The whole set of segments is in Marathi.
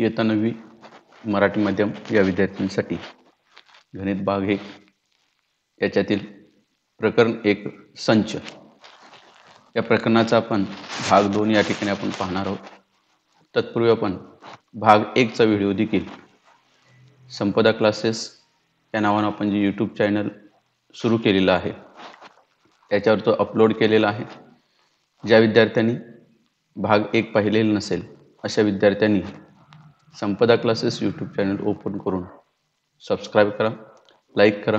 इयत्ता नववी मराठी माध्यम या विद्यार्थ्यांसाठी गणित भाग हे याच्यातील प्रकरण एक संच या प्रकरणाचा आपण भाग दोन या ठिकाणी आपण पाहणार आहोत तत्पूर्वी आपण भाग एकचा व्हिडिओ देखील संपदा क्लासेस या नावानं आपण जे यूट्यूब चॅनल सुरू केलेलं आहे त्याच्यावर तो अपलोड केलेला आहे ज्या विद्यार्थ्यांनी भाग एक पाहिलेला नसेल अशा विद्यार्थ्यांनी Sampada classes YouTube channel open करून सबस्क्राईब करा लाईक करा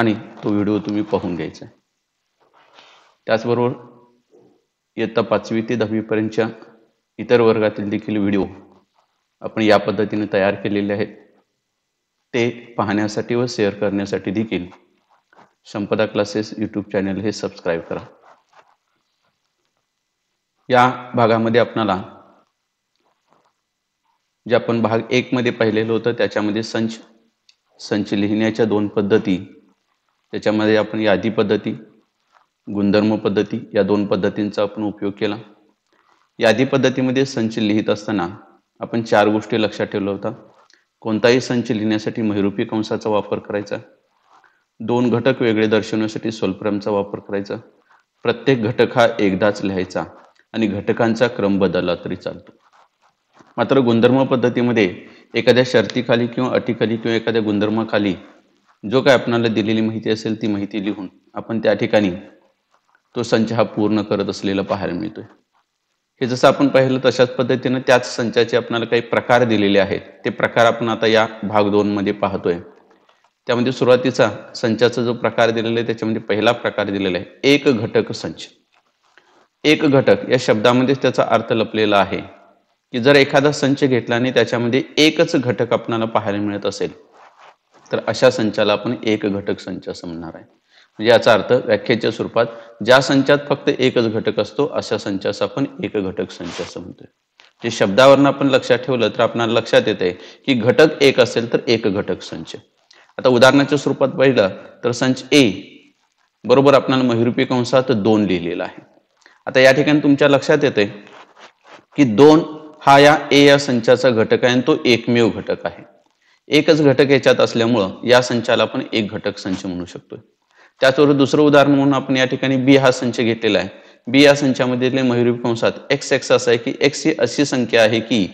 आणि तो व्हिडिओ तुम्ही पाहून घ्यायचा त्याचबरोबर इयत्ता पाचवी ते दहावीपर्यंतच्या इतर वर्गातील देखील व्हिडिओ आपण या पद्धतीने तयार केलेले आहेत ते पाहण्यासाठी व शेअर करण्यासाठी देखील संपदा क्लासेस यूट्यूब चॅनल हे सबस्क्राईब करा या भागामध्ये आपणाला जे आपण भाग एक मध्ये पाहिलेलं होतं त्याच्यामध्ये संच संच लिहिण्याच्या दोन पद्धती त्याच्यामध्ये आपण यादी पद्धती गुणधर्म पद्धती या दोन पद्धतींचा आपण उपयोग केला यादी पद्धतीमध्ये संच लिहित असताना आपण चार गोष्टी लक्षात ठेवल्या होता कोणताही संच लिहिण्यासाठी मैरूपी कंसाचा वापर करायचा दोन घटक वेगळे दर्शवण्यासाठी स्वल्परामचा वापर करायचा प्रत्येक घटक हा एकदाच लिहायचा आणि घटकांचा क्रम बदलला तरी चालतो मात्र गुणधर्म पद्धतीमध्ये एखाद्या शर्तीखाली किंवा अटीखाली किंवा एखाद्या गुणधर्माखाली जो काय आपणाला दिलेली माहिती असेल ती माहिती लिहून आपण त्या ठिकाणी तो संच हा पूर्ण करत असलेला पाहायला मिळतोय हे जसं आपण पाहिलं तशाच पद्धतीनं त्याच संचाचे आपल्याला काही प्रकार दिलेले आहेत ते प्रकार आपण आता या भाग दोनमध्ये पाहतोय त्यामध्ये सुरुवातीचा संचाचा जो प्रकार दिलेला आहे त्याच्यामध्ये पहिला प्रकार दिलेला आहे एक घटक संच एक घटक या शब्दामध्येच त्याचा अर्थ लपलेला आहे की जर एखादा संच घेतला आणि त्याच्यामध्ये एकच घटक आपल्याला पाहायला मिळत असेल तर अशा संचाला आपण एक घटक संच असं आहे म्हणजे याचा अर्थ व्याख्येच्या स्वरूपात ज्या संचात फक्त एकच घटक असतो अशा संचास आपण एक घटक संच असं म्हणतोय जे शब्दावरनं आपण लक्षात ठेवलं तर आपल्याला लक्षात येते की घटक एक असेल तर एक घटक संच आता उदाहरणाच्या स्वरूपात पाहिलं तर संच ए बरोबर आपल्याला महिरूपी कंसात दोन लिहिलेला आहे आता या ठिकाणी तुमच्या लक्षात येते की दोन हा या ए या संचाचा घटक आहे आणि तो एकमेव घटक आहे एकच घटक याच्यात असल्यामुळं या संचाला आपण एक घटक संच म्हणू शकतो त्याचबरोबर दुसरं उदाहरण म्हणून आपण या ठिकाणी बी हा संच घेतलेला आहे बी या संचामधील मयुरी कंसात एक्स एक्स असं आहे की एक्स ही अशी संख्या आहे की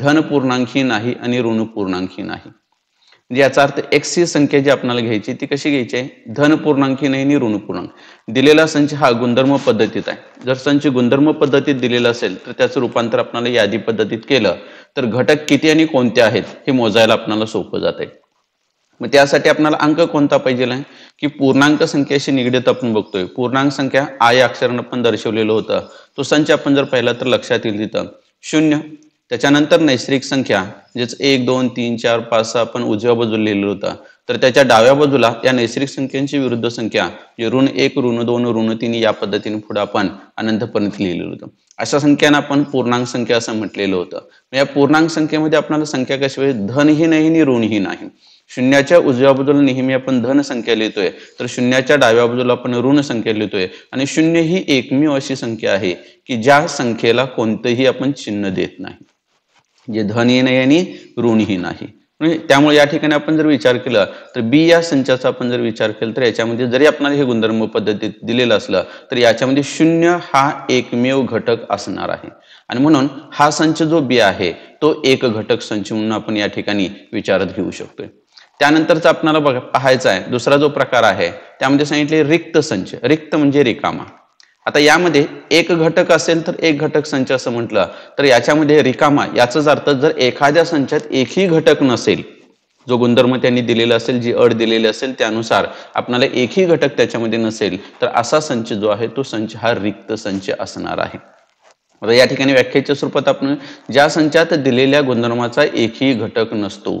धन पूर्णांकी नाही आणि ऋण पूर्णांकी नाही म्हणजे याचा अर्थ ही संख्या जी आपल्याला घ्यायची ती कशी घ्यायची आहे धन पूर्णांकी नाही ऋण पूर्णांक दिलेला संच हा गुणधर्म पद्धतीत आहे जर संच गुणधर्म पद्धतीत दिलेला असेल तर त्याचं रूपांतर आपल्याला यादी पद्धतीत केलं तर घटक किती आणि कोणते आहेत हे मोजायला आपल्याला सोपं जात आहे मग त्यासाठी आपल्याला अंक कोणता पाहिजे आहे की पूर्णांक संख्याशी निगडीत आपण बघतोय पूर्णांक संख्या आय अक्षरानं पण दर्शवलेलं होतं तो संच आपण जर पाहिला तर लक्षात येईल तिथं शून्य त्याच्यानंतर नैसर्गिक संख्या म्हणजेच एक दोन तीन चार पाच सहा आपण उजव्या बाजूला लिहिलेला होता तर त्याच्या डाव्या बाजूला या नैसर्गिक संख्यांची विरुद्ध संख्या जे ऋण एक ऋण दोन ऋण तीन या पद्धतीने पुढे आपण अनंतपर्यंत लिहिलेलं होतं अशा संख्यांना आपण पूर्णांक संख्या असं म्हटलेलं होतं या पूर्णांक संख्येमध्ये आपल्याला संख्या कशी धनही नाही आणि ऋणही नाही शून्याच्या उजव्या बाजूला नेहमी आपण धन संख्या लिहितोय तर शून्याच्या डाव्या बाजूला आपण ऋण संख्या लिहितोय आणि शून्य ही एकमेव अशी संख्या आहे की ज्या संख्येला कोणतंही आपण चिन्ह देत नाही जे ध्वनी नाही आणि ऋणही नाही म्हणजे त्यामुळे या ठिकाणी आपण जर विचार केला तर बी या संचाचा आपण जर विचार केला तर याच्यामध्ये जरी आपल्याला हे गुणधर्म पद्धतीत दिलेलं असलं तर याच्यामध्ये शून्य हा एकमेव घटक असणार आहे आणि म्हणून हा संच जो बी आहे तो एक घटक संच म्हणून आपण या ठिकाणी विचारत घेऊ शकतोय त्यानंतरचा आपल्याला बघा पाहायचा आहे दुसरा जो प्रकार आहे त्यामध्ये सांगितले रिक्त संच रिक्त म्हणजे रिकामा आता यामध्ये एक घटक असेल तर एक घटक संच असं म्हटलं तर याच्यामध्ये रिकामा याचाच अर्थ जर एखाद्या संचात एकही घटक नसेल जो गुणधर्म त्यांनी दिलेला असेल जी अड दिलेली असेल त्यानुसार आपणाला एकही घटक त्याच्यामध्ये नसेल तर असा संच जो आहे तो संच हा रिक्त संच असणार आहे आता या ठिकाणी व्याख्येच्या स्वरूपात आपण ज्या संचात दिलेल्या गुणधर्माचा एकही घटक नसतो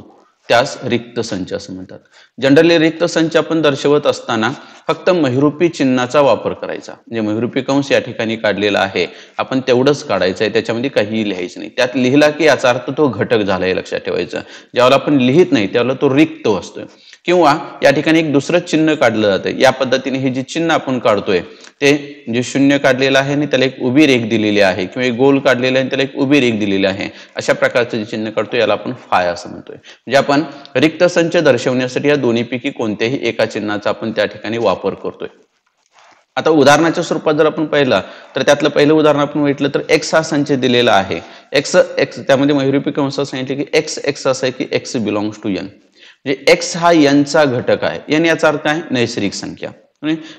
त्यास रिक्त संच असं म्हणतात जनरली रिक्त संच आपण दर्शवत असताना फक्त मेहरूपी चिन्हाचा वापर करायचा म्हणजे मेहरूपी कंस या ठिकाणी काढलेला आहे आपण तेवढंच काढायचं आहे त्याच्यामध्ये काहीही लिहायचं नाही त्यात लिहिला की याचा अर्थ तो घटक झाला लक्षात ठेवायचं ज्यावेळेला आपण लिहित नाही त्यावेळेला तो रिक्त असतोय किंवा या ठिकाणी एक दुसरं चिन्ह काढलं जातं या पद्धतीने हे जे चिन्ह आपण काढतोय ते जे शून्य काढलेलं आहे आणि त्याला एक उभी रेख दिलेली आहे किंवा एक गोल काढलेला आहे त्याला एक उभी रेख दिलेली आहे अशा प्रकारचं जे चिन्ह काढतो याला आपण फाय असं म्हणतोय म्हणजे आपण रिक्त संच दर्शवण्यासाठी या दोन्हीपैकी कोणत्याही एका चिन्हाचा आपण त्या ठिकाणी वापर करतोय आता उदाहरणाच्या स्वरूपात जर आपण पाहिलं तर त्यातलं पहिलं उदाहरण आपण म्हटलं तर एक्स हा संच दिलेला आहे एक्स एक्स त्यामध्ये मयुरूपी कंस सांगितले की एक्स एक्स असं आहे की एक्स बिलॉंग्स टू एन म्हणजे एक्स हा यांचा घटक आहे यन याचा अर्थ काय नैसर्गिक संख्या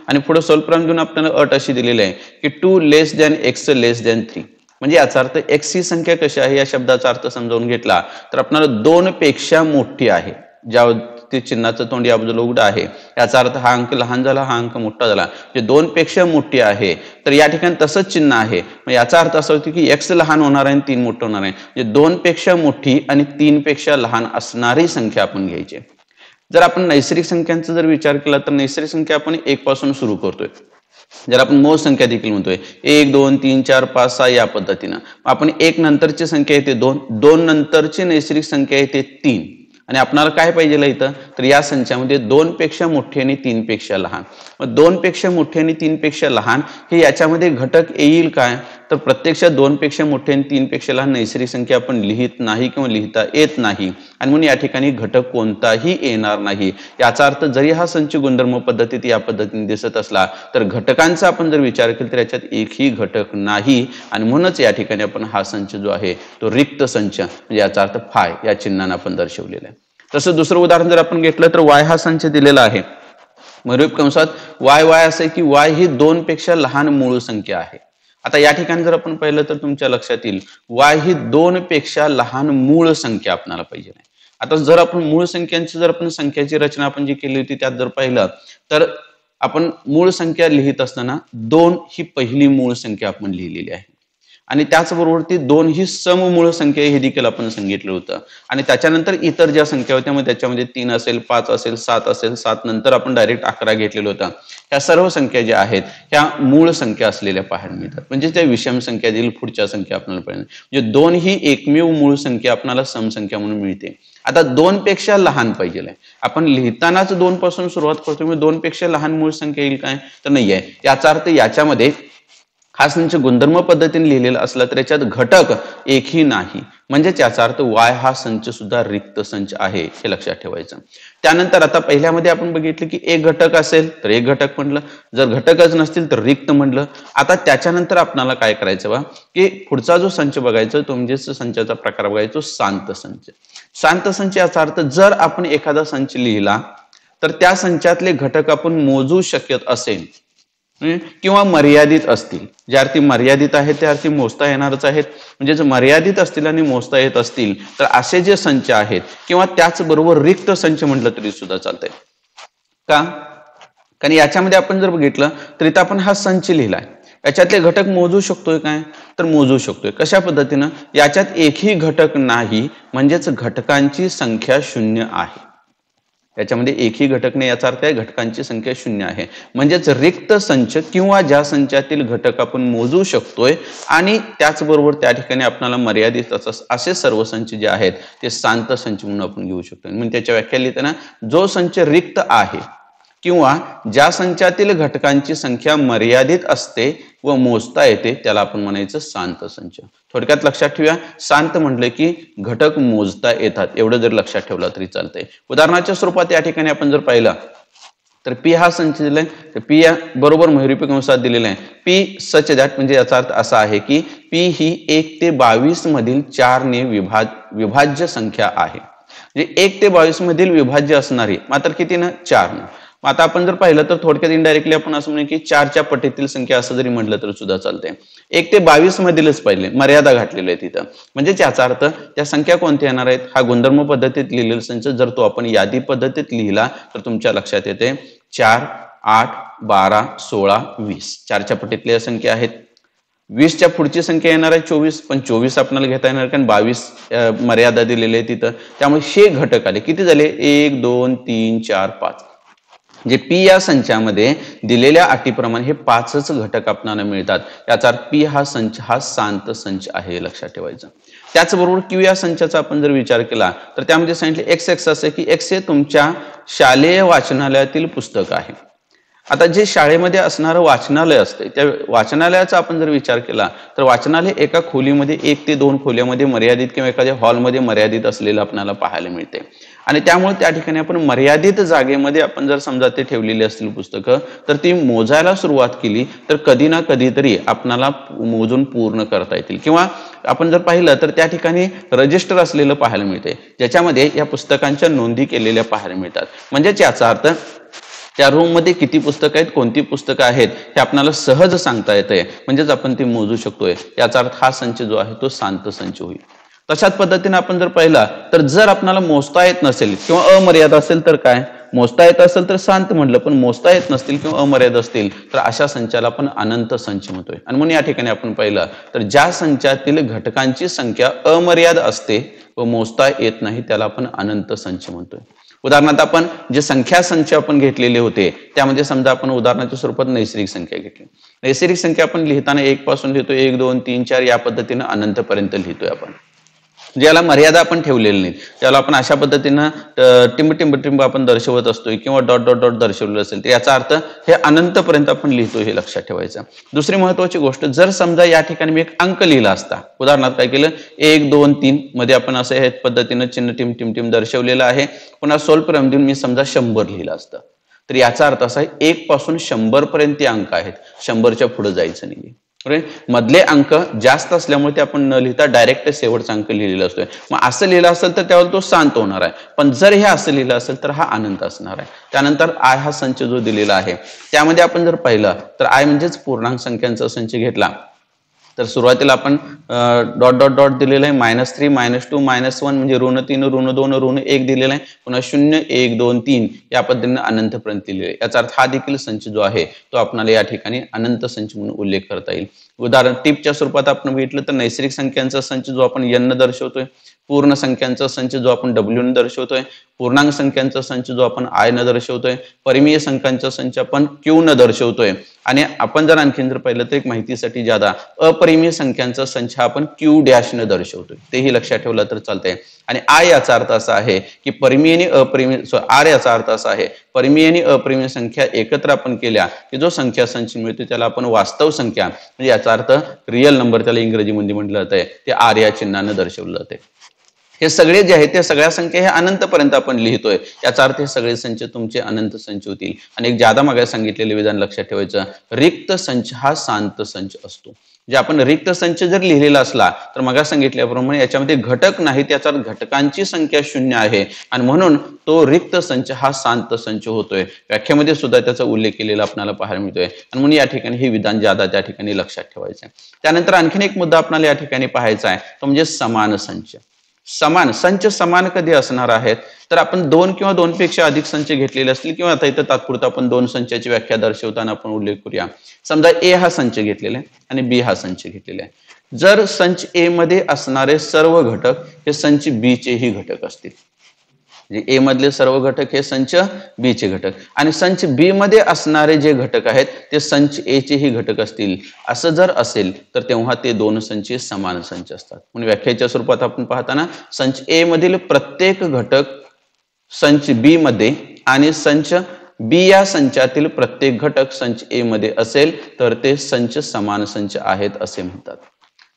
आणि पुढे सोलप्रम घेऊन आपल्याला अट अशी दिलेली आहे की two less than X less than three म्हणजे याचा अर्थ एक्स ही संख्या कशी आहे या शब्दाचा अर्थ समजावून घेतला तर आपल्याला दोन पेक्षा मोठी आहे ज्या ते चिन्हाचं तोंड या बाजूला उघडं आहे याचा अर्थ हा अंक लहान झाला हा अंक मोठा झाला म्हणजे दोन पेक्षा मोठी आहे तर या ठिकाणी तसंच चिन्ह आहे याचा अर्थ असा होतो की एक्स लहान होणार आहे आणि तीन मोठं होणार आहे म्हणजे दोन पेक्षा मोठी आणि तीन पेक्षा लहान असणारी संख्या आपण घ्यायची जर आपण नैसर्गिक संख्यांचा जर विचार केला तर नैसर्गिक संख्या आपण एक पासून सुरू करतोय जर आपण मोज संख्या देखील म्हणतोय एक दोन तीन चार पाच सहा या पद्धतीनं आपण एक नंतरची संख्या येते दोन दोन नंतरची नैसर्गिक संख्या येते तीन आणि आपणाला काय पाहिजे इथं तर या संचामध्ये पेक्षा मोठे आणि तीन पेक्षा लहान मग पेक्षा मोठे आणि तीन पेक्षा लहान हे याच्यामध्ये घटक येईल काय तर प्रत्यक्षात पेक्षा मोठे आणि पेक्षा लहान नैसर्गिक संख्या आपण लिहित नाही किंवा लिहिता येत नाही आणि म्हणून या ठिकाणी घटक कोणताही येणार नाही याचा अर्थ जरी हा संच गुणधर्म पद्धतीत या पद्धतीने दिसत असला तर घटकांचा आपण जर विचार केला तर याच्यात एकही घटक नाही आणि म्हणूनच या ठिकाणी आपण हा संच जो आहे तो रिक्त संच म्हणजे याचा अर्थ फाय या चिन्हानं आपण दर्शवलेला आहे तसं दुसरं उदाहरण जर आपण घेतलं तर वाय हा संच दिलेला आहे मरूप कंसात वाय वाय असे की वाय ही पेक्षा लहान मूळ संख्या आहे आता या ठिकाणी जर आपण पाहिलं तर तुमच्या लक्षात येईल वाय ही दोन पेक्षा लहान मूळ संख्या आपल्याला पाहिजे आता जर आपण मूळ संख्यांची जर आपण संख्याची रचना आपण जी केली होती त्यात जर पाहिलं तर आपण मूळ संख्या लिहित असताना दोन ही पहिली मूळ संख्या आपण लिहिलेली आहे आणि त्याचबरोबर ती दोन ही सम मूळ संख्या हे देखील आपण सांगितलं होतं आणि त्याच्यानंतर इतर ज्या संख्या होत्या मग त्याच्यामध्ये तीन असेल पाच असेल सात असेल सात नंतर आपण डायरेक्ट अकरा घेतलेला होता ह्या सर्व संख्या ज्या आहेत ह्या मूळ संख्या असलेल्या पाहायला मिळतात म्हणजे त्या विषम संख्या देईल पुढच्या संख्या आपल्याला पाहिजे म्हणजे दोन ही एकमेव मूळ संख्या आपल्याला समसंख्या म्हणून मिळते आता दोन पेक्षा लहान पाहिजे आपण लिहितानाच दोन पासून सुरुवात करतो म्हणजे दोन पेक्षा लहान मूळ संख्या येईल काय तर नाही आहे याचा अर्थ याच्यामध्ये खास संच गुणधर्म पद्धतीने लिहिलेला असलं तर याच्यात घटक एकही नाही म्हणजे याचा अर्थ वाय हा संच सुद्धा रिक्त संच आहे हे लक्षात ठेवायचं त्यानंतर आता पहिल्यामध्ये आपण बघितलं की एक घटक असेल तर एक घटक म्हणलं जर घटकच नसतील तर रिक्त म्हणलं आता त्याच्यानंतर आपणाला काय करायचं बा की पुढचा जो संच बघायचा तो म्हणजे संचाचा प्रकार बघायचो शांत संच शांत संच याचा अर्थ जर आपण एखादा संच लिहिला तर त्या संचातले घटक आपण मोजू शकत असेल किंवा मर्यादित असतील ज्या अर्थी मर्यादित आहेत त्या अर्थी मोजता येणारच आहेत म्हणजे जर मर्यादित असतील आणि मोजता येत असतील तर असे जे संच आहेत किंवा त्याचबरोबर रिक्त संच म्हटलं तरी सुद्धा चालतंय का कारण याच्यामध्ये आपण जर बघितलं तर आपण हा संच लिहिलाय याच्यातले घटक मोजू शकतोय काय तर मोजू शकतोय कशा पद्धतीनं याच्यात एकही घटक नाही म्हणजेच घटकांची संख्या शून्य आहे याच्यामध्ये एकही घटक नाही याचा अर्थ आहे घटकांची संख्या शून्य आहे म्हणजेच रिक्त संच किंवा ज्या संचातील घटक आपण मोजू शकतोय आणि त्याचबरोबर त्या ठिकाणी आपल्याला मर्यादित असे सर्व संच जे आहेत ते शांत संच म्हणून आपण घेऊ शकतो म्हणजे त्याच्या व्याख्या लिहिताना जो संच रिक्त आहे किंवा ज्या संचातील घटकांची संख्या मर्यादित असते व मोजता येते त्याला आपण म्हणायचं सांत संच थोडक्यात लक्षात ठेवूया सांत म्हटलं की घटक मोजता येतात एवढं जर लक्षात ठेवलं तरी चालतंय उदाहरणाच्या स्वरूपात या ठिकाणी आपण जर पाहिलं तर पी हा संच दिलाय तर पी या बरोबर मयुरूपी कंसात दिलेला आहे पी सच दॅट म्हणजे याचा अर्थ असा आहे की पी ही एक ते बावीस मधील चारने विभाज विभाज्य संख्या आहे म्हणजे एक ते बावीस मधील विभाज्य असणारी मात्र किती ना चार आता आपण जर पाहिलं तर थोडक्यात इनडायरेक्टली आपण असं म्हणू की चारच्या पटीतील संख्या असं जरी म्हटलं तर सुद्धा चालते एक ते बावीस मधीलच पाहिले मर्यादा घातलेली आहे तिथं म्हणजे याचा अर्थ त्या संख्या कोणत्या येणार आहेत हा गुणधर्म पद्धतीत लिहिलेला संच जर तो आपण यादी पद्धतीत लिहिला तर तुमच्या लक्षात येते चार आठ बारा सोळा वीस चारच्या पटीतल्या संख्या आहेत वीसच्या पुढची संख्या येणार आहे चोवीस पण चोवीस आपल्याला घेता येणार कारण बावीस मर्यादा दिलेली आहे तिथं त्यामुळे शे घटक आले किती झाले एक दोन तीन चार पाच जे पी या संचामध्ये दिलेल्या अटीप्रमाणे हे पाचच घटक आपणाला मिळतात याचा अर्थ पी हा संच हा शांत संच आहे लक्षात ठेवायचं त्याचबरोबर क्यू या संचाचा आपण जर विचार केला तर त्यामध्ये सांगितले एक्स एक्स असे की एक्स हे तुमच्या शालेय वाचनालयातील पुस्तक आहे आता जे शाळेमध्ये असणारं वाचनालय असते त्या वाचनालयाचा आपण जर विचार केला तर वाचनालय एका खोलीमध्ये एक ते दोन खोल्यामध्ये मर्यादित किंवा एखाद्या हॉलमध्ये मर्यादित असलेलं आपल्याला पाहायला मिळते आणि त्यामुळे त्या ठिकाणी आपण मर्यादित जागेमध्ये आपण जर समजा ते ठेवलेली असतील पुस्तकं तर ती मोजायला सुरुवात केली तर कधी ना कधीतरी आपणाला मोजून पूर्ण करता येतील किंवा आपण जर पाहिलं तर त्या ठिकाणी रजिस्टर असलेलं पाहायला मिळते ज्याच्यामध्ये या पुस्तकांच्या नोंदी केलेल्या पाहायला मिळतात म्हणजेच याचा अर्थ त्या रूममध्ये किती पुस्तकं आहेत कोणती पुस्तकं आहेत हे आपल्याला सहज सांगता येते म्हणजेच आपण ती मोजू शकतोय याचा अर्थ हा संच जो आहे तो शांत संच होईल तशाच पद्धतीने आपण जर पाहिला तर जर आपल्याला मोजता येत नसेल किंवा अमर्याद असेल तर काय मोजता येत असेल तर शांत म्हटलं पण मोजता येत नसतील किंवा अमर्याद असतील तर अशा संचाला आपण अनंत संच म्हणतोय आणि म्हणून या ठिकाणी आपण पाहिलं तर ज्या संचातील घटकांची संख्या अमर्याद असते व मोजता येत नाही त्याला आपण अनंत संच म्हणतोय उदाहरणार्थ आपण जे संख्या संच आपण घेतलेले होते त्यामध्ये समजा आपण उदाहरणाच्या स्वरूपात नैसर्गिक संख्या घेतली नैसर्गिक संख्या आपण लिहिताना एक पासून लिहितो एक दोन तीन चार या पद्धतीने अनंत पर्यंत लिहितोय आपण ज्याला मर्यादा आपण ठेवलेली नाही त्याला आपण अशा पद्धतीनं टिंब टिंब टिंब आपण दर्शवत असतो किंवा डॉट डॉट डॉट दर्शवलेलं असेल तर याचा अर्थ हे अनंतपर्यंत आपण लिहितो हे लक्षात ठेवायचं दुसरी महत्वाची गोष्ट जर समजा या ठिकाणी मी एक अंक लिहिला असता उदाहरणार्थ काय केलं एक दोन तीन मध्ये आपण असं हे पद्धतीनं चिन्ह टिम टिम टिम दर्शवलेलं आहे पुन्हा सोलप्रम देऊन मी समजा शंभर लिहिलं असतं तर याचा अर्थ असा आहे एक पासून शंभर पर्यंत अंक आहेत शंभरच्या पुढे जायचं नाही मधले अंक जास्त असल्यामुळे ते आपण न लिहिता डायरेक्ट शेवटचा अंक लिहिलेला असतोय मग असं लिहिलं असेल तर त्यावर तो शांत होणार आहे पण जर हे असं लिहिलं असेल तर हा आनंद असणार आहे त्यानंतर आय हा संच जो दिलेला आहे त्यामध्ये आपण जर पाहिलं तर आय म्हणजेच पूर्णांक संख्यांचा संच घेतला तर सुरुवातीला आपण डॉट डॉट डॉट दिलेलं आहे minus three minus two minus one म्हणजे ऋण तीन ऋण दोन ऋण एक दिलेला आहे पुन्हा शून्य एक दोन तीन या पद्धतीने अनंतपर्यंत दिलेला आहे याचा अर्थ हा देखील संच जो आहे तो आपल्याला या ठिकाणी अनंत संच म्हणून उल्लेख करता येईल उदाहरण टिपच्या स्वरूपात आपण बघितलं तर नैसर्गिक संख्यांचा संच जो आपण यन्न दर्शवतोय पूर्ण संख्यांचा संच जो आपण डब्ल्यू ने दर्शवतोय पूर्णांक संख्यांचा संच जो आपण आय न दर्शवतोय परिमीय संख्यांचा संच आपण क्यू न दर्शवतोय आणि आपण जर आणखीन जर पाहिलं तर एक माहितीसाठी ज्यादा अपरिमीय संख्यांचा संच आपण क्यू डॅश न दर्शवतोय तेही लक्षात ठेवलं तर चालतंय आणि आय याचा अर्थ असा आहे की परिमीय आणि अपरिमीय आर याचा अर्थ असा आहे परिमीय आणि अपरिमीय संख्या एकत्र आपण केल्या की जो संख्या संच मिळतो त्याला आपण वास्तव संख्या म्हणजे याचा अर्थ रिअल नंबर त्याला इंग्रजीमध्ये म्हटलं जाते ते आर या चिन्हानं दर्शवलं जाते हे सगळे जे आहेत ते सगळ्या संख्या हे अनंत पर्यंत आपण लिहितोय याचा अर्थ हे सगळे संच तुमचे अनंत संच होतील आणि एक जादा मागे सांगितलेले विधान लक्षात ठेवायचं रिक्त संच हा शांत संच असतो जे आपण रिक्त संच जर लिहिलेला असला तर मगा सांगितल्याप्रमाणे याच्यामध्ये घटक नाही त्याचा घटकांची संख्या शून्य आहे आणि म्हणून तो रिक्त संच हा शांत संच होतोय व्याख्यामध्ये सुद्धा त्याचा उल्लेख केलेला आपल्याला पाहायला मिळतोय आणि म्हणून या ठिकाणी हे विधान ज्यादा त्या ठिकाणी लक्षात ठेवायचं आहे त्यानंतर आणखीन एक मुद्दा आपल्याला या ठिकाणी पाहायचा आहे तो म्हणजे समान संच समान संच समान कधी असणार आहेत तर आपण दोन किंवा दोनपेक्षा अधिक संच घेतलेले असतील किंवा आता इथं तात्पुरता आपण दोन संचाची व्याख्या दर्शवताना आपण उल्लेख करूया समजा ए हा संच घेतलेला आहे आणि बी हा संच घेतलेला आहे जर संच ए मध्ये असणारे सर्व घटक हे संच बी चेही घटक असतील म्हणजे ए मधले सर्व घटक हे संच बी चे घटक आणि संच बी मध्ये असणारे जे घटक आहेत ते संच ए चे ही घटक असतील असं जर असेल तर तेव्हा ते दोन संच समान संच असतात म्हणून व्याख्याच्या स्वरूपात आपण पाहताना संच ए मधील प्रत्येक घटक संच बी मध्ये आणि संच बी या संचातील प्रत्येक घटक संच ए मध्ये असेल तर ते संच समान संच आहेत असे म्हणतात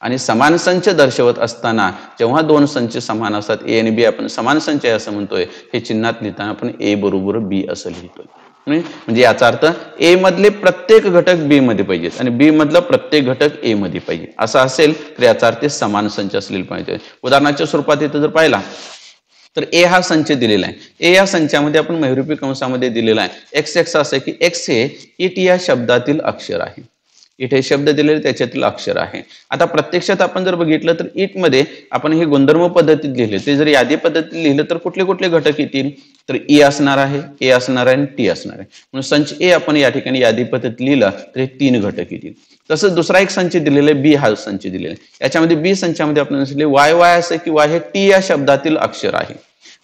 आणि समान संच दर्शवत असताना जेव्हा दोन संच समान असतात ए आणि बी आपण समान संच आहे असं म्हणतोय हे चिन्हात लिहिताना आपण ए बरोबर बी असं लिहितोय म्हणजे याचा अर्थ ए मधले प्रत्येक घटक बी मध्ये पाहिजेत आणि बी मधला प्रत्येक घटक ए मध्ये पाहिजे असं असेल तर याचा अर्थ समान संच असलेले पाहिजे उदाहरणाच्या स्वरूपात इथं जर पाहिला तर ए हा संच दिलेला आहे ए या संचामध्ये आपण मयुरूपी कंसामध्ये दिलेला आहे एक्स एक्स असं की एक्स हे इट या शब्दातील अक्षर आहे इट हे शब्द दिलेले त्याच्यातील अक्षर आहे आता प्रत्यक्षात आपण जर बघितलं तर इट मध्ये आपण हे गुणधर्म पद्धतीत लिहिले ते जर यादी पद्धतीत लिहिलं तर कुठले कुठले घटक येतील तर ई असणार आहे ए असणार आहे आणि टी असणार आहे म्हणून संच ए आपण या ठिकाणी यादी पद्धतीत लिहिला तर हे तीन घटक येतील तसंच दुसरा एक संच दिलेला आहे बी हा संच दिलेला आहे याच्यामध्ये बी संचामध्ये आपण वाय वाय असं की वाय हे टी या शब्दातील अक्षर आहे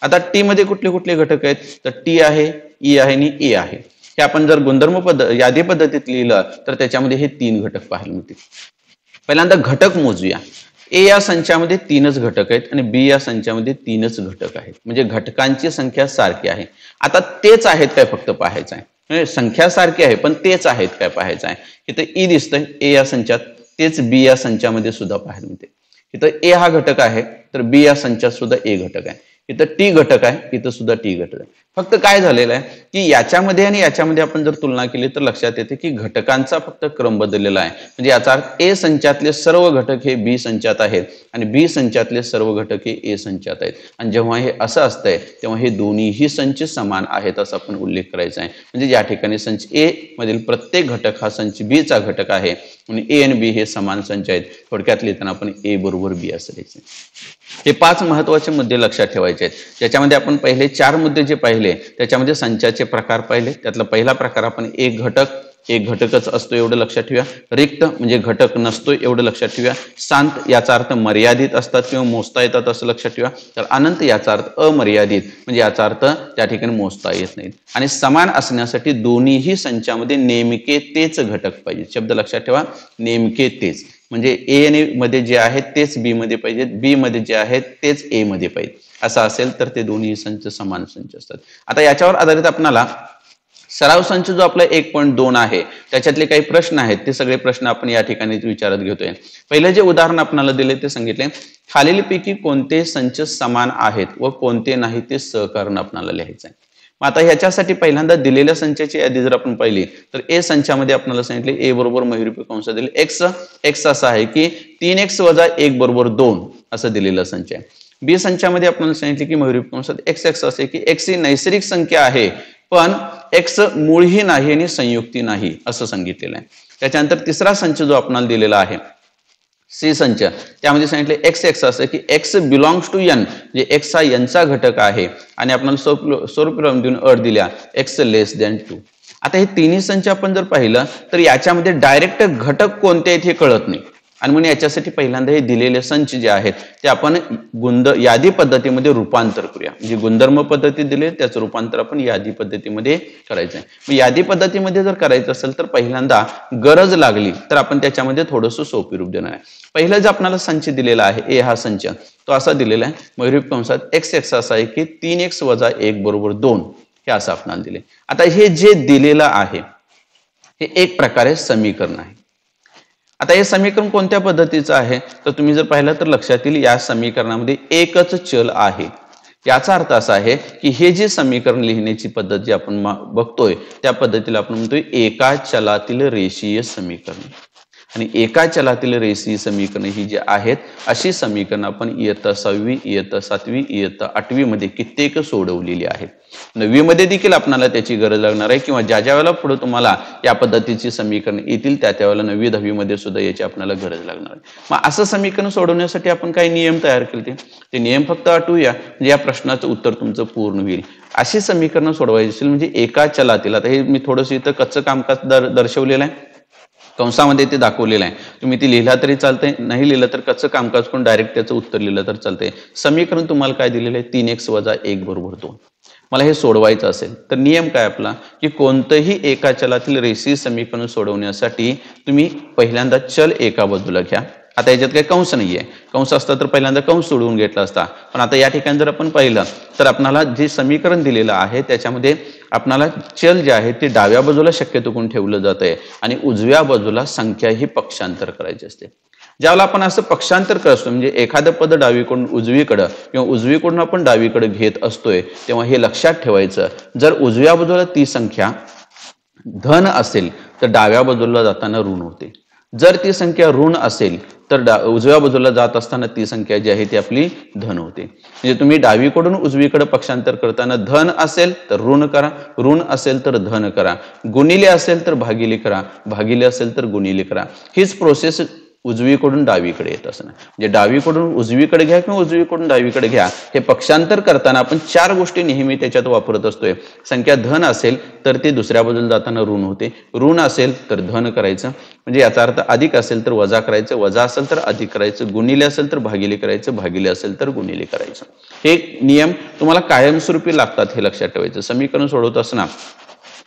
आता टी मध्ये कुठले कुठले घटक आहेत तर टी आहे ई आहे आणि ए आहे हे आपण जर गुणधर्म पद यादी पद्धतीत लिहिलं तर त्याच्यामध्ये हे तीन घटक पाहायला मिळते पहिल्यांदा घटक मोजूया ए या संचामध्ये तीनच घटक आहेत आणि बी या संचामध्ये तीनच घटक आहेत म्हणजे घटकांची संख्या सारखी आहे आता तेच आहेत काय फक्त पाहायचं आहे म्हणजे संख्या सारखी आहे पण तेच आहेत काय पाहायचं आहे इथं ई e दिसतंय ए या संचात तेच बी या संचामध्ये सुद्धा पाहायला मिळते इथं ए हा घटक आहे तर बी या संचात सुद्धा ए घटक आहे इथं टी घटक आहे इथं सुद्धा टी घटक आहे फक्त काय झालेलं आहे की याच्यामध्ये आणि याच्यामध्ये आपण जर तुलना केली तर लक्षात येते की घटकांचा फक्त क्रम बदललेला आहे म्हणजे याचा अर्थ ए संचातले सर्व घटक हे बी संचात आहेत आणि बी संचातले सर्व घटक हे ए संचात आहेत आणि जेव्हा हे असं असतंय तेव्हा हे दोन्हीही संच समान आहेत असं आपण उल्लेख करायचा आहे म्हणजे या ठिकाणी संच ए मधील प्रत्येक घटक हा संच बी चा घटक आहे आणि ए आणि बी हे समान संच आहेत थोडक्यात लिहिताना आपण ए बरोबर बी असं लिहायचं हे पाच महत्वाचे मुद्दे लक्षात ठेवायचे आहेत ज्याच्यामध्ये आपण पहिले चार मुद्दे जे पाहिले पाहिले त्याच्यामध्ये संचाचे प्रकार पाहिले त्यातला पहिला प्रकार आपण एक घटक एक घटकच असतो एवढं लक्षात ठेवूया रिक्त म्हणजे घटक नसतो एवढं लक्षात ठेवूया शांत याचा अर्थ मर्यादित असतात किंवा मोजता येतात असं लक्षात ठेवा तर अनंत याचा अर्थ अमर्यादित म्हणजे याचा अर्थ त्या ठिकाणी मोजता येत नाहीत आणि समान असण्यासाठी दोन्हीही संचामध्ये नेमके तेच घटक पाहिजे शब्द लक्षात ठेवा नेमके तेच म्हणजे ए आणि मध्ये जे आहेत तेच बी मध्ये पाहिजेत बी मध्ये जे आहेत तेच ए मध्ये पाहिजे असं असेल तर ते दोन्ही संच समान संच असतात आता याच्यावर आधारित आपणाला सराव संच जो आपला एक पॉईंट दोन आहे त्याच्यातले काही प्रश्न आहेत ते सगळे प्रश्न आपण या ठिकाणी विचारात घेतोय पहिले जे उदाहरण आपणाला दिले ते सांगितले खालीलपैकी कोणते संच समान आहेत व कोणते नाही ते सहकारण आपणाला लिहायचं आहे मग आता ह्याच्यासाठी पहिल्यांदा दिलेल्या संचाची यादी जर आपण पाहिली तर ए संचामध्ये आपल्याला सांगितले ए बरोबर मयुरूपी कंस दिले एक्स एक्स असा आहे की तीन एक्स वजा एक बरोबर दोन असं दिलेलं संच आहे बी संचामध्ये आपल्याला सांगितले की मयुरूपी कंसात एक्स एक्स असे की एक्स ही नैसर्गिक संख्या आहे पण एक्स मूळही नाही आणि संयुक्ती नाही असं सांगितलेलं आहे त्याच्यानंतर तिसरा संच जो आपल्याला दिलेला आहे सी संच त्यामध्ये सांगितले एक्स एक्स असं की एक्स बिलॉंग्स टू एन म्हणजे एक्स हा यांचा घटक आहे आणि आपण स्वरूप देऊन अट दिल्या एक्स लेस दॅन टू आता हे तिन्ही संच आपण जर पाहिलं तर याच्यामध्ये डायरेक्ट घटक कोणते आहेत हे कळत नाही आणि म्हणून याच्यासाठी पहिल्यांदा हे दिलेले संच जे आहेत ते आपण गुंद यादी पद्धतीमध्ये रूपांतर करूया म्हणजे गुणधर्म पद्धती दिले त्याचं रूपांतर आपण यादी पद्धतीमध्ये करायचं आहे यादी पद्धतीमध्ये जर करायचं असेल तर पहिल्यांदा गरज लागली तर आपण त्याच्यामध्ये थोडंसं सोपी रूप देणार आहे पहिला जे आपल्याला संच दिलेला आहे ए हा संच तो असा दिलेला आहे मयुरूप कंसात एक्स एक्स असा आहे की तीन एक्स वजा एक बरोबर दोन हे असं आपल्याला दिले आता हे जे दिलेलं आहे हे एक प्रकारे समीकरण आहे आता हे समीकरण कोणत्या पद्धतीचं आहे तर तुम्ही जर पाहिलं तर लक्षात येईल या समीकरणामध्ये एकच चल आहे याचा अर्थ असा आहे की हे जे समीकरण लिहिण्याची पद्धत जी आपण बघतोय त्या पद्धतीला आपण म्हणतोय एका चलातील रेषीय समीकरण आणि एका चलातील रेषीय समीकरण ही जी आहेत अशी समीकरण आपण इयत्ता सहावी इयत्ता सातवी इयत्ता आठवीमध्ये कित्येक सोडवलेली आहेत नववीमध्ये देखील आपणाला त्याची गरज लागणार आहे किंवा ज्या ज्या वेळेला पुढे तुम्हाला या पद्धतीची समीकरण येतील त्या त्यावेळेला नववी दहावीमध्ये सुद्धा याची आपल्याला गरज लागणार आहे मग असं समीकरण सोडवण्यासाठी आपण काही नियम तयार केले ते नियम फक्त आठवूया म्हणजे या प्रश्नाचं उत्तर तुमचं पूर्ण होईल अशी समीकरण सोडवायची असेल म्हणजे एका चलातील आता हे मी थोडंसं इथं कच्चं कामकाज दर्शवलेलं आहे कंसामध्ये ते दाखवलेलं आहे तुम्ही ती लिहिला तरी चालते नाही लिहिलं तर कच्चं कामकाज करून डायरेक्ट त्याचं उत्तर लिहिलं तर चालतंय समीकरण तुम्हाला काय दिलेलं आहे तीन एक्स वजा एक बरोबर दोन मला हे सोडवायचं असेल तर नियम काय आपला की कोणतंही एका चलातील रेसी समीकरण सोडवण्यासाठी तुम्ही पहिल्यांदा चल एका बाजूला घ्या आता याच्यात काही कंस नाहीये कंस असता तर पहिल्यांदा कंस सोडवून घेतला असता पण आता या ठिकाणी जर आपण पाहिलं तर आपणाला जे समीकरण दिलेलं आहे त्याच्यामध्ये आपणाला चल जे आहे ते डाव्या बाजूला शक्यतो कोण ठेवलं जात आणि उजव्या बाजूला संख्या ही पक्षांतर करायची असते ज्यावेळेला आपण असं पक्षांतर करत असतो म्हणजे एखादं पद डावीकडून उजवीकडं किंवा उजवीकडून आपण डावीकडे घेत असतोय तेव्हा हे लक्षात ठेवायचं जर उजव्या बाजूला ती संख्या धन असेल तर डाव्या बाजूला जाताना ऋण होते जर ती संख्या ऋण असेल तर डा उजव्या बाजूला जात असताना ती संख्या जी आहे ती आपली धन होते म्हणजे तुम्ही डावीकडून उजवीकडे पक्षांतर करताना धन असेल तर ऋण करा ऋण असेल तर धन करा गुणिले असेल तर भागिले करा भागिले असेल तर गुणिले करा हीच प्रोसेस उजवीकडून डावीकडे येत असण म्हणजे डावीकडून उजवीकडे घ्या किंवा उजवीकडून डावीकडे घ्या हे पक्षांतर करताना आपण चार गोष्टी नेहमी त्याच्यात वापरत असतोय संख्या धन असेल तर ते दुसऱ्या बाजूला जाताना ऋण होते ऋण असेल तर धन करायचं म्हणजे याचा अर्थ अधिक असेल तर वजा करायचं वजा असेल तर अधिक करायचं गुणिले असेल तर भागिले करायचं भागिले असेल तर गुणिले करायचं हे नियम तुम्हाला कायमस्वरूपी लागतात हे लक्षात ठेवायचं समीकरण सोडवत असताना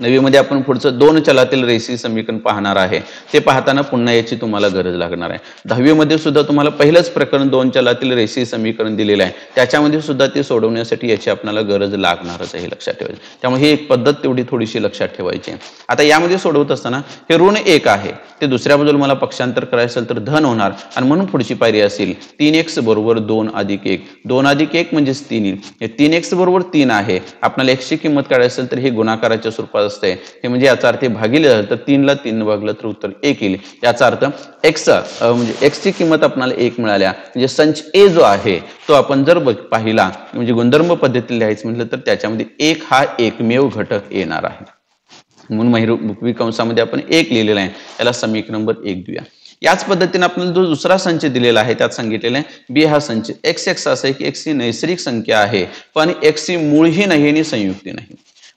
नवीमध्ये आपण पुढचं दोन चलातील रेसी समीकरण पाहणार आहे ते पाहताना पुन्हा याची तुम्हाला गरज लागणार आहे दहावीमध्ये सुद्धा तुम्हाला पहिलंच प्रकरण दोन चलातील रेसी समीकरण दिलेलं आहे त्याच्यामध्ये सुद्धा ते सोडवण्यासाठी याची आपल्याला गरज लागणारच आहे लक्षात ठेवायचं त्यामुळे ही एक पद्धत तेवढी थोडीशी लक्षात ठेवायची आता यामध्ये सोडवत असताना हे ऋण एक आहे ते दुसऱ्या बाजूला मला पक्षांतर करायचं असेल तर धन होणार आणि म्हणून पुढची पायरी असेल तीन एक्स बरोबर दोन अधिक एक दोन अधिक एक म्हणजेच तीन तीन एक्स बरोबर तीन आहे आपल्याला एक्सची किंमत काढायची असेल तर हे गुणाकाराच्या स्वरूपात असते ते म्हणजे याचा अर्थ भागिले झालं तर तीनला तीन भागलं तर उत्तर एक येईल याचा अर्थ एक्स म्हणजे ची किंमत आपणाला एक मिळाल्या म्हणजे संच ए जो आहे तो आपण जर पाहिला म्हणजे गुणधर्म पद्धतीने लिहायचं म्हटलं तर त्याच्यामध्ये एक हा एकमेव घटक येणार आहे म्हणून महिरू कंसामध्ये आपण एक लिहिलेला आहे त्याला समीक नंबर एक देऊया याच पद्धतीने आपल्याला जो दुसरा संच दिलेला आहे त्यात सांगितलेला आहे बी हा संच एक्स एक्स असा आहे की एक्स ही नैसर्गिक संख्या आहे पण एक्स ही मूळ ही नाही आणि संयुक्ती नाही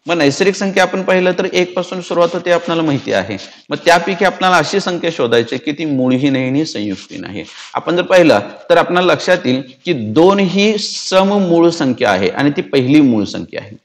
मग नैसर्गिक संख्या आपण पाहिलं तर एक पासून सुरुवात होते आपल्याला माहिती आहे मग त्यापैकी आपल्याला अशी संख्या शोधायची की ती मूळही नाही आणि संयुक्ती नाही आपण जर पाहिलं तर आपल्याला लक्षात येईल की दोन ही सम मूळ संख्या आहे आणि ती पहिली मूळ संख्या आहे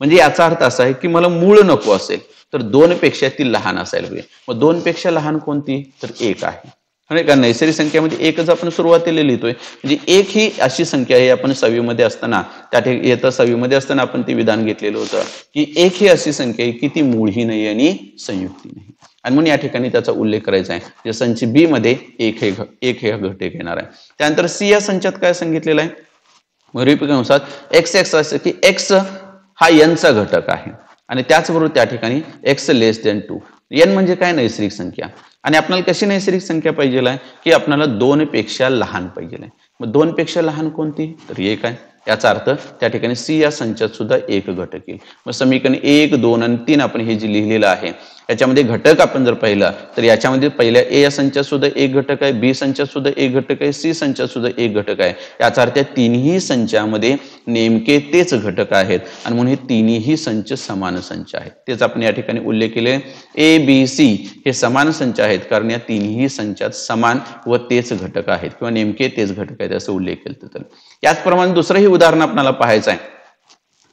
म्हणजे याचा अर्थ असा आहे की मला मूळ नको असेल तर दोन पेक्षा ती लहान असायला पाहिजे मग दोन पेक्षा लहान कोणती तर एक आहे आणि का नैसर्गिक संख्यामध्ये एकच आपण सुरुवातीला लिहितोय म्हणजे एक ही अशी संख्या आहे आपण सवीमध्ये असताना त्या ठिकाणी येतं सवीमध्ये असताना आपण ते विधान घेतलेलं होतं की एक ही अशी संख्या आहे की ती मूळही नाही आणि संयुक्ती नाही आणि म्हणून या ठिकाणी त्याचा उल्लेख करायचा आहे जे संच बी मध्ये एक हे एक हे घटक येणार आहे त्यानंतर सी या संचात काय सांगितलेलं आहे कंसात एक्स एक्स असं की एक्स हा यनचा घटक आहे आणि त्याचबरोबर त्या ठिकाणी X less than two N म्हणजे काय नैसर्गिक संख्या आणि आपल्याला कशी नैसर्गिक संख्या पाहिजे आहे की आपल्याला दोन पेक्षा लहान पाहिजे आहे मग दोन पेक्षा लहान कोणती तर एक आहे याचा अर्थ त्या ठिकाणी सी या संचात सुद्धा एक घटक येईल मग समीकरण एक दोन आणि तीन आपण हे जे लिहिलेलं आहे याच्यामध्ये घटक आपण जर पाहिला तर याच्यामध्ये पहिल्या ए या संचात सुद्धा एक घटक आहे बी संचात सुद्धा एक घटक आहे सी संचात सुद्धा एक घटक आहे याचा अर्थ या तिन्ही संचामध्ये नेमके तेच घटक आहेत आणि म्हणून हे तिन्ही संच समान संच आहेत तेच आपण या ठिकाणी उल्लेख केले ए बी सी हे समान संच आहेत कारण या तिन्ही संचात समान व तेच घटक आहेत किंवा नेमके तेच घटक आहेत असं उल्लेख केलं तर याचप्रमाणे दुसरंही उदाहरण आपल्याला पाहायचं आहे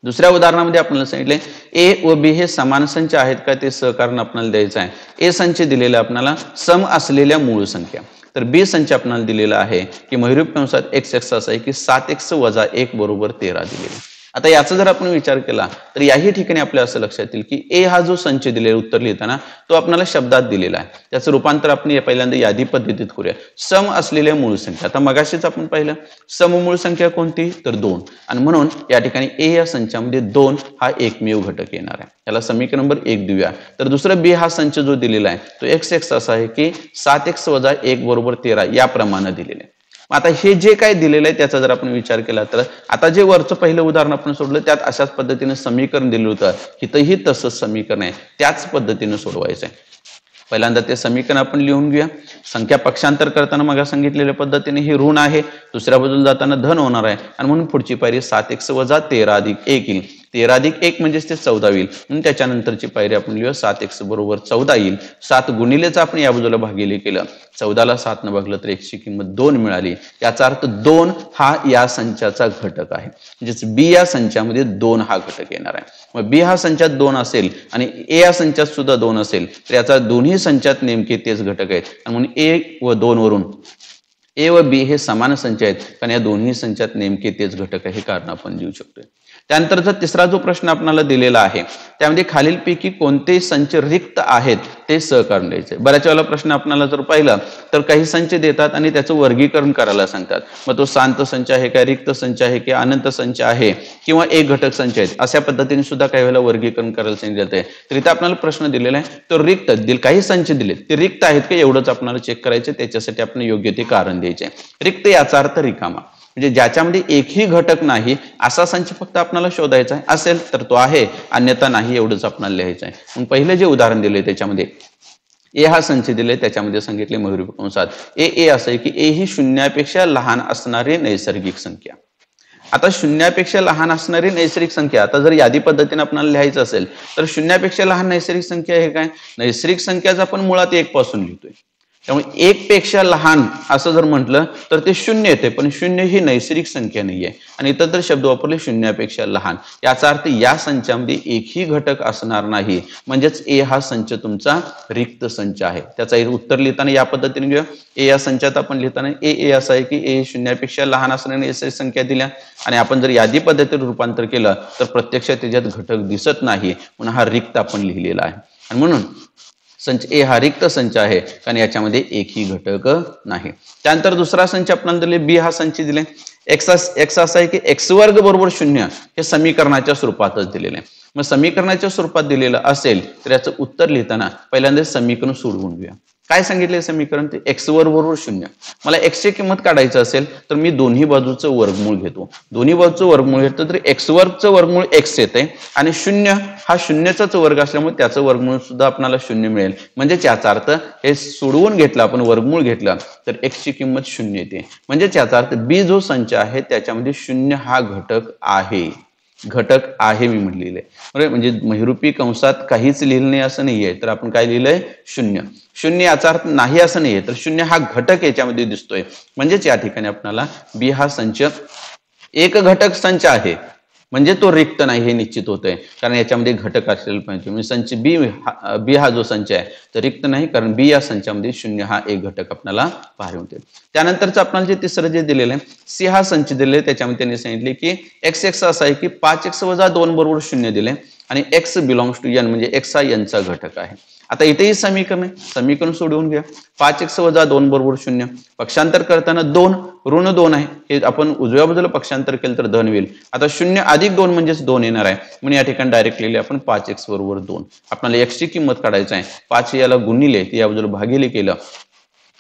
दुसऱ्या उदाहरणामध्ये आपल्याला सांगितले ए व बी हे समान संच आहेत का ते सहकारण आपल्याला द्यायचं आहे ए संच दिलेला आपल्याला सम असलेल्या मूळ संख्या तर बी संच आपल्याला दिलेला आहे की महिरूप कंसात एक्स एक्स असा आहे की सात एक्स वजा एक बरोबर तेरा दिलेला आता याचा जर आपण विचार केला तर याही ठिकाणी आपल्या असं लक्षात येईल की ए हा जो संच दिलेला उत्तर लिहिताना तो आपल्याला शब्दात दिलेला आहे त्याचं रूपांतर आपण पहिल्यांदा यादी पद्धतीत करूया सम असलेल्या मूळ संख्या आता मगाशीच आपण पाहिलं सम मूळ संख्या कोणती तर दोन आणि म्हणून या ठिकाणी ए या संचामध्ये दोन हा एकमेव घटक येणार आहे त्याला समीकरण नंबर एक देऊया तर दुसरा बी हा संच जो दिलेला आहे तो एक्स एक्स असा आहे की सात एक्स वजा एक बरोबर तेरा या प्रमाणे दिलेला आहे आता हे जे काय दिलेलं आहे त्याचा जर आपण विचार केला तर आता जे वरचं पहिलं उदाहरण आपण सोडलं त्यात अशाच पद्धतीने समीकरण दिलं होतं हिथंही तसंच समीकरण आहे त्याच पद्धतीने सोडवायचं आहे पहिल्यांदा ते समीकरण आपण लिहून घेऊया संख्या पक्षांतर करताना मग सांगितलेल्या पद्धतीने हे ऋण आहे दुसऱ्या बाजूला जाताना धन होणार आहे आणि म्हणून पुढची पायरी सात एक वजा तेरा अधिक एक येईल तेरा अधिक एक म्हणजेच ते चौदा येईल त्याच्यानंतरची पायरी आपण लिहू सात एक बरोबर चौदा येईल सात गुणिलेच आपण या बाजूला भागिले केलं चौदाला सात न भागलं तर एकशे किंमत दोन मिळाली याचा अर्थ दोन हा या संचाचा घटक आहे म्हणजेच बी या संचामध्ये दोन हा घटक येणार आहे मग बी हा संचात दोन असेल आणि ए या संचात सुद्धा दोन असेल तर याचा दोन्ही संचात नेमके तेच घटक आहेत आणि म्हणून ए व दोन वरून ए व बी हे समान संच आहेत पण या दोन्ही संचात नेमके तेच घटक आहे हे कारण आपण देऊ शकतोय त्यानंतरचा तिसरा जो प्रश्न आपल्याला दिलेला आहे त्यामध्ये खालीलपैकी कोणते संच रिक्त आहेत ते सहकार्य द्यायचे बऱ्याच वेळेला प्रश्न आपल्याला जर पाहिला तर काही संच देतात आणि त्याचं वर्गीकरण करायला सांगतात मग तो शांत संच आहे का रिक्त संच आहे की अनंत संच आहे किंवा एक घटक संच आहे अशा पद्धतीने सुद्धा काही वेळेला वर्गीकरण करायला सांगितलं तर इथे आपल्याला प्रश्न दिलेला आहे तर रिक्त दिल काही संच दिले ते रिक्त आहेत का एवढंच आपल्याला चेक करायचे त्याच्यासाठी आपण योग्य ते कारण द्यायचे रिक्त याचा अर्थ रिकामा म्हणजे ज्याच्यामध्ये एकही घटक नाही असा संच फक्त आपल्याला शोधायचा आहे असेल तर तो आहे अन्यथा नाही एवढंच आपल्याला लिहायचं आहे पहिले जे उदाहरण दिले त्याच्यामध्ये ए हा संच दिले त्याच्यामध्ये सांगितले मयुरी कंसात ए ए असं आहे की ए ही शून्यापेक्षा लहान असणारी नैसर्गिक संख्या आता शून्यापेक्षा लहान असणारी नैसर्गिक संख्या आता जर यादी पद्धतीने आपल्याला लिहायचं असेल तर शून्यापेक्षा लहान नैसर्गिक संख्या हे काय नैसर्गिक संख्याच आपण मुळात एक पासून लिहितोय त्यामुळे एक पेक्षा लहान असं जर म्हटलं तर ते शून्य येते पण शून्य ही नैसर्गिक संख्या नाही आहे आणि इतर शब्द वापरले शून्यापेक्षा लहान याचा अर्थ या संचामध्ये एकही घटक असणार नाही म्हणजेच ए हा संच तुमचा रिक्त संच आहे त्याचा उत्तर लिहिताना या पद्धतीने घेऊया ए या संचात आपण लिहिताना ए ए असं आहे की ए शून्यापेक्षा लहान एस संख्या दिल्या आणि आपण जर यादी पद्धतीने रूपांतर केलं तर प्रत्यक्ष त्याच्यात घटक दिसत नाही म्हणून हा रिक्त आपण लिहिलेला आहे आणि म्हणून संच ए हा रिक्त संच आहे कारण याच्यामध्ये एकही घटक नाही त्यानंतर दुसरा संच आपल्याला दिले बी हा संच दिले एक्स एक्स असा आहे की एक्स वर्ग बरोबर शून्य हे समीकरणाच्या स्वरूपातच दिलेले आहे मग समीकरणाच्या स्वरूपात दिलेलं असेल तर याचं उत्तर लिहिताना पहिल्यांदा समीकरण सोडवून घेऊया काय सांगितले समीकरण ते एक्स वर बरोबर शून्य मला एक्स ची किंमत काढायचं असेल तर मी दोन्ही बाजूचं वर्गमूळ घेतो दोन्ही बाजूचं वर्गमूळ घेतो तर एक्स वर्गचं वर्गमूळ एक्स येते आणि शून्य हा शून्यचाच वर्ग असल्यामुळे त्याचं वर्गमूळ सुद्धा आपल्याला शून्य मिळेल म्हणजे याचा अर्थ हे सोडवून घेतलं आपण वर्गमूळ घेतलं तर एक्सची किंमत शून्य येते म्हणजे याचा अर्थ बी जो संच आहे त्याच्यामध्ये शून्य हा घटक आहे घटक आहे मी म्हटलेले बरोबर म्हणजे महिरुपी कंसात काहीच लिहिलं नाही असं नाहीये तर आपण काय लिहिलंय शून्य शून्य याचा अर्थ नाही असं नाहीये तर शून्य हा घटक याच्यामध्ये दिसतोय म्हणजेच या ठिकाणी आपणाला बी हा संच एक घटक संच आहे म्हणजे तो रिक्त नाही हे निश्चित होत आहे कारण याच्यामध्ये घटक असलेला पाहिजे म्हणजे संच बी बी हा जो संच आहे तर रिक्त नाही कारण बी या संचामध्ये शून्य हा एक घटक आपल्याला पाहायला मिळते त्यानंतरच आपल्याला जे तिसरं जे दिलेलं आहे सी हा संच दिलेला आहे त्याच्यामध्ये त्यांनी सांगितले की एक्स एक्स असा आहे की पाच एक्स वजा दोन बरोबर शून्य दिले आणि एक्स बिलॉंग्स टू एन म्हणजे एक्स हा यांचा घटक आहे आता इथेही समीकरण आहे समीकरण सोडवून घ्या पाच एक्स वजा दोन बरोबर शून्य पक्षांतर करताना दोन ऋण दोन आहे हे आपण उजव्या बाजूला पक्षांतर केलं तर धन होईल आता शून्य अधिक दोन म्हणजेच दोन येणार आहे म्हणून या ठिकाणी डायरेक्ट लिहिले आपण पाच एक्स बरोबर दोन आपल्याला एक्सची किंमत काढायचं आहे पाच याला गुणिले ते या बाजूला भागिले केलं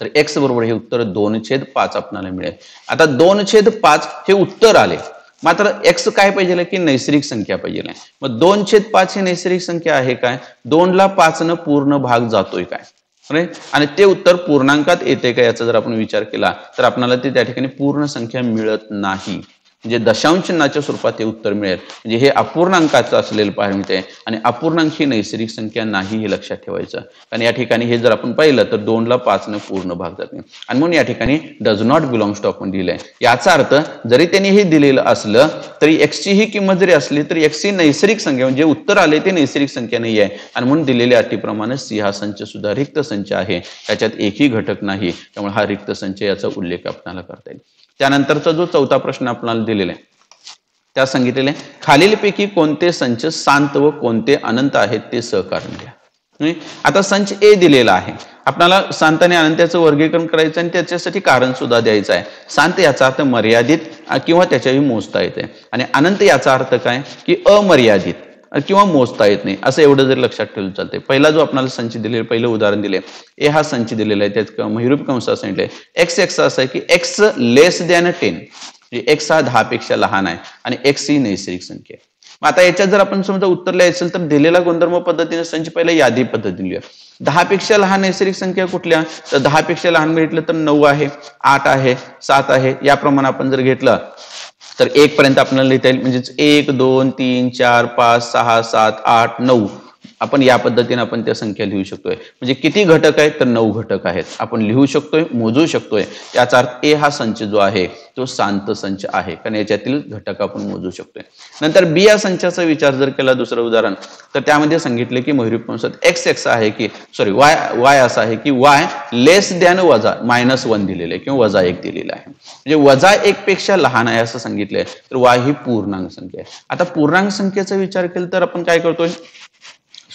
तर एक्स बरोबर हे उत्तर दोन छेद पाच आपल्याला मिळेल आता दोन छेद पाच हे उत्तर आले मात्र एक्स काय पाहिजे की नैसर्गिक संख्या पाहिजे मग दोन छेद पाच ही नैसर्गिक संख्या आहे काय दोनला पाच न पूर्ण भाग जातोय काय आणि ते उत्तर पूर्णांकात येते का याचा जर आपण विचार केला तर आपल्याला ते त्या ठिकाणी पूर्ण संख्या मिळत नाही म्हणजे नाच्या स्वरूपात हे उत्तर मिळेल म्हणजे हे अपूर्णांकाचं असलेलं पाहायला मिळते आणि अपूर्णांक ही नैसर्गिक संख्या नाही हे लक्षात ठेवायचं कारण या ठिकाणी हे जर आपण पाहिलं तर दोनला न पूर्ण भाग जात नाही आणि म्हणून या ठिकाणी डज नॉट बिलॉंग टू आपण दिलंय याचा अर्थ जरी त्यांनी हे दिलेलं असलं तरी एक्सची ही किंमत जरी असली तरी एक्सची नैसर्गिक संख्या म्हणजे उत्तर आले ते नैसर्गिक संख्या नाही आहे आणि म्हणून दिलेल्या अटीप्रमाणे सी हा संच सुद्धा रिक्त संच आहे त्याच्यात एकही घटक नाही त्यामुळे हा रिक्त संच याचा उल्लेख आपल्याला करता येईल त्यानंतरचा जो चौथा प्रश्न आपल्याला दिलेला आहे त्या सांगितलेले खालीलपैकी कोणते संच शांत व कोणते अनंत आहेत ते सहकारण द्या आता संच ए दिलेला आहे आपल्याला शांत आणि अनंत्याचं वर्गीकरण करायचं आणि त्याच्यासाठी कारण सुद्धा द्यायचं आहे शांत याचा अर्थ मर्यादित किंवा त्याच्याही मोजता येते आणि अनंत याचा अर्थ काय की अमर्यादित किंवा मोजता येत नाही असं एवढं जर लक्षात ठेवलं चालते पहिला जो आपल्याला संच दिले पहिलं उदाहरण दिले ए हा संच दिलेला आहे त्यात महिरूप कंसा सांगितले एक्स एक्स असं आहे की X less than ten X हा पेक्षा लहान आहे आणि एक्स ही नैसर्गिक संख्या आहे मग आता याच्यात जर आपण समजा उत्तर लिहायचं असेल तर दिलेला गुणधर्म पद्धतीने संच पहिला यादी पद्धतीने दहा पेक्षा लहान नैसर्गिक संख्या कुठल्या तर दहा पेक्षा लहान भेटलं तर नऊ आहे आठ आहे सात आहे याप्रमाणे आपण जर घेतलं तर एक पर्यंत आपल्याला लिहिता येईल म्हणजेच एक दोन तीन चार पाच सहा सात आठ नऊ आपण या पद्धतीने आपण त्या संख्या लिहू शकतोय म्हणजे किती घटक आहेत तर नऊ घटक आहेत आपण लिहू शकतोय मोजू शकतोय याचा अर्थ ए हा संच जो आहे तो शांत संच आहे कारण याच्यातील घटक आपण मोजू शकतोय नंतर बी या संचाचा विचार जर केला दुसरं उदाहरण तर त्यामध्ये सांगितले की मयुरीपंसात एक्स एक्स आहे की सॉरी वाय वाय असा आहे की वाय लेस दॅन वजा मायनस वन दिलेलं आहे किंवा वजा एक दिलेला आहे म्हणजे वजा एक पेक्षा लहान आहे असं सांगितलंय तर वाय ही पूर्णांक संख्या आहे आता पूर्णांक संख्येचा विचार केला तर आपण काय करतोय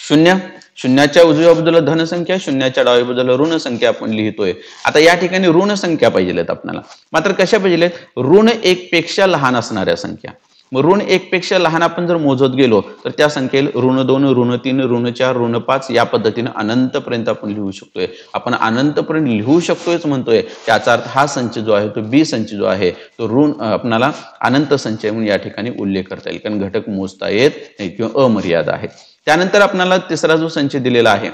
शून्य शून्याच्या उजव्या बाजूला धनसंख्या शून्याच्या डाव्या बाजूला संख्या आपण लिहितोय आता या ठिकाणी ऋण संख्या पाहिजे आहेत आपल्याला मात्र कशा पाहिजे आहेत ऋण एक पेक्षा लहान असणाऱ्या संख्या मग ऋण एक पेक्षा लहान आपण जर मोजत गेलो तर त्या संख्येला ऋण दोन ऋण तीन ऋण चार ऋण पाच या पद्धतीने अनंतपर्यंत आपण लिहू शकतोय आपण अनंतपर्यंत लिहू शकतोयच म्हणतोय त्याचा अर्थ हा संच जो आहे तो बी संच जो आहे तो ऋण आपणाला अनंत संचय म्हणून या ठिकाणी उल्लेख करता येईल कारण घटक मोजता येत नाही किंवा अमर्यादा आहेत त्यानंतर आपल्याला तिसरा जो संच दिलेला आहे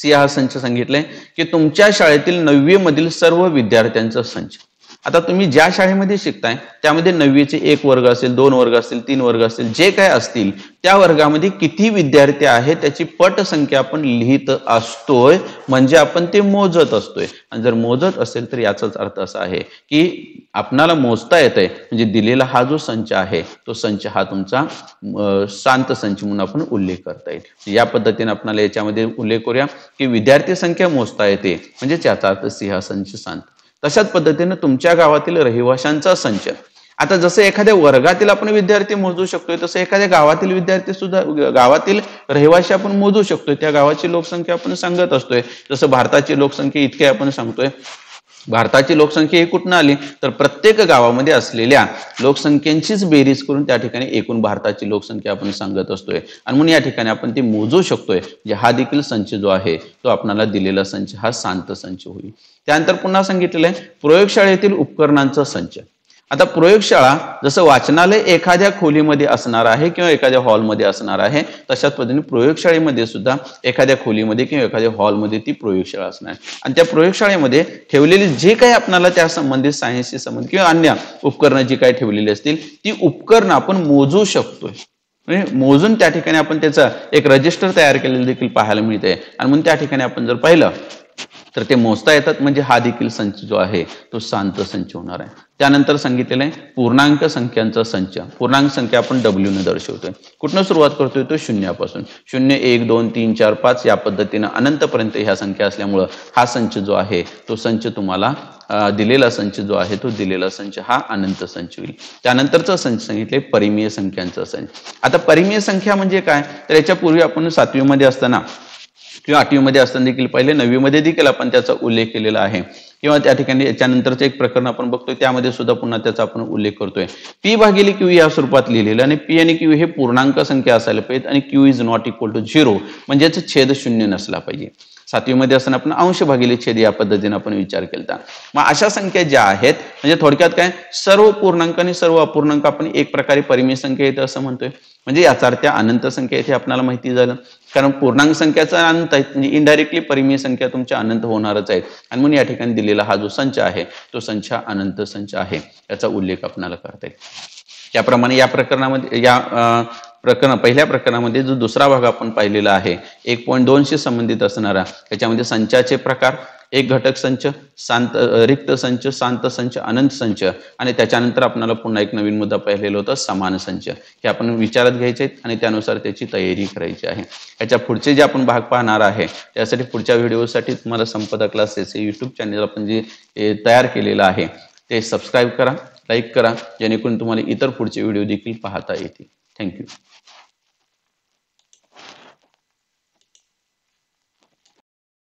सी हा संच सांगितले की तुमच्या शाळेतील नववी मधील सर्व विद्यार्थ्यांचा संच आता तुम्ही ज्या शाळेमध्ये शिकताय त्यामध्ये नववीचे एक वर्ग असेल दोन वर्ग असतील तीन वर्ग असतील जे काय असतील त्या वर्गामध्ये किती विद्यार्थी आहेत त्याची पट संख्या आपण लिहित असतोय म्हणजे आपण ते मोजत असतोय आणि जर मोजत असेल तर याचाच अर्थ असा आहे की आपणाला मोजता येत आहे म्हणजे दिलेला हा जो संच आहे तो संच हा तुमचा शांत संच म्हणून आपण उल्लेख करता येईल या पद्धतीने आपणाला याच्यामध्ये उल्लेख करूया की विद्यार्थी संख्या मोजता येते म्हणजे याचा अर्थ सिंह संच शांत तशाच पद्धतीनं तुमच्या गावातील रहिवाशांचा संच आता जसं एखाद्या वर्गातील आपण विद्यार्थी मोजू शकतोय तसं एखाद्या गावातील विद्यार्थी सुद्धा गावातील रहिवाशी आपण मोजू शकतोय त्या गावाची लोकसंख्या आपण सांगत असतोय जसं भारताची लोकसंख्या इतके आपण सांगतोय भारताची लोकसंख्या ही कुठून आली तर प्रत्येक गावामध्ये असलेल्या लोकसंख्येचीच बेरीज करून त्या ठिकाणी एकूण भारताची लोकसंख्या आपण सांगत असतोय आणि म्हणून या ठिकाणी आपण ती मोजू शकतोय जे हा देखील संच जो आहे तो आपणाला दिलेला संच हा शांत संच होईल त्यानंतर पुन्हा सांगितलेलं आहे प्रयोगशाळेतील उपकरणांचा संच आता प्रयोगशाळा जसं वाचनालय एखाद्या खोलीमध्ये असणार आहे किंवा एखाद्या हॉलमध्ये असणार आहे तशाच पद्धतीने प्रयोगशाळेमध्ये सुद्धा एखाद्या खोलीमध्ये किंवा एखाद्या हॉलमध्ये ती प्रयोगशाळा असणार आहे आणि त्या प्रयोगशाळेमध्ये ठेवलेली जे काही आपल्याला त्या संबंधित सायन्सशी संबंधित किंवा अन्य उपकरणं जी काही ठेवलेली असतील ती उपकरणं आपण मोजू शकतोय म्हणजे मोजून त्या ठिकाणी आपण त्याचा एक रजिस्टर तयार केलेलं देखील पाहायला मिळते आणि म्हणून त्या ठिकाणी आपण जर पाहिलं तर ते मोजता येतात म्हणजे हा देखील संच जो आहे तो शांत संच होणार आहे त्यानंतर सांगितलेलं आहे पूर्णांक संख्यांचा संच पूर्णांक संख्या आपण डब्ल्यू ने दर्शवतोय कुठनं सुरुवात करतोय तो शून्यापासून शून्य एक दोन तीन चार पाच या पद्धतीनं अनंतपर्यंत ह्या संख्या असल्यामुळं हा संच जो आहे तो संच तुम्हाला दिलेला संच जो आहे तो दिलेला संच हा अनंत संच होईल त्यानंतरचा संच सांगितले परिमीय संख्यांचा संच आता परिमीय संख्या म्हणजे काय तर याच्यापूर्वी आपण सातवीमध्ये असताना किंवा आठवीमध्ये असताना देखील पाहिले नववीमध्ये देखील आपण त्याचा उल्लेख केलेला आहे किंवा त्या ठिकाणी याच्यानंतरचं एक प्रकरण आपण बघतोय त्यामध्ये सुद्धा पुन्हा त्याचा आपण उल्लेख करतोय पी भागिले क्यू या स्वरूपात लिहिलेलं आणि पी आणि क्यू हे पूर्णांक संख्या असायला पाहिजेत आणि Q is not equal to zero म्हणजेच छेद शून्य नसला पाहिजे सातवीमध्ये असताना आपण अंश भागिले छेद या पद्धतीने आपण विचार केला मग अशा संख्या ज्या आहेत म्हणजे थोडक्यात काय सर्व पूर्णांक आणि सर्व अपूर्णांक आपण एक प्रकारे परिमेय संख्या येते असं म्हणतोय म्हणजे याचा अर्थ अनंत संख्या येथे आपल्याला माहिती झालं कारण पूर्णांक संख्याचा अनंत आहे म्हणजे इनडायरेक्टली परिमेय संख्या तुमच्या अनंत होणारच आहेत आणि म्हणून या ठिकाणी दिलेला हा जो संच आहे तो संच अनंत संच आहे याचा उल्लेख आपणाला करता येईल त्याप्रमाणे या प्रकरणामध्ये या प्रकरण पहिल्या प्रकरणामध्ये जो दुसरा भाग आपण पाहिलेला आहे एक पॉईंट दोनशी संबंधित असणारा त्याच्यामध्ये संचाचे प्रकार एक घटक संच शांत रिक्त संच शांत संच अनंत संच आणि त्याच्यानंतर आपल्याला पुन्हा एक नवीन मुद्दा पाहिलेला होता समान संच हे आपण विचारात घ्यायचे आहेत आणि त्यानुसार त्याची तयारी करायची आहे याच्या पुढचे जे आपण भाग पाहणार आहे त्यासाठी पुढच्या व्हिडिओसाठी तुम्हाला संपदा क्लासेस हे युट्यूब चॅनल आपण जे तयार केलेलं आहे ते सबस्क्राईब करा लाईक करा जेणेकरून तुम्हाला इतर पुढचे व्हिडिओ देखील पाहता येतील थँक्यू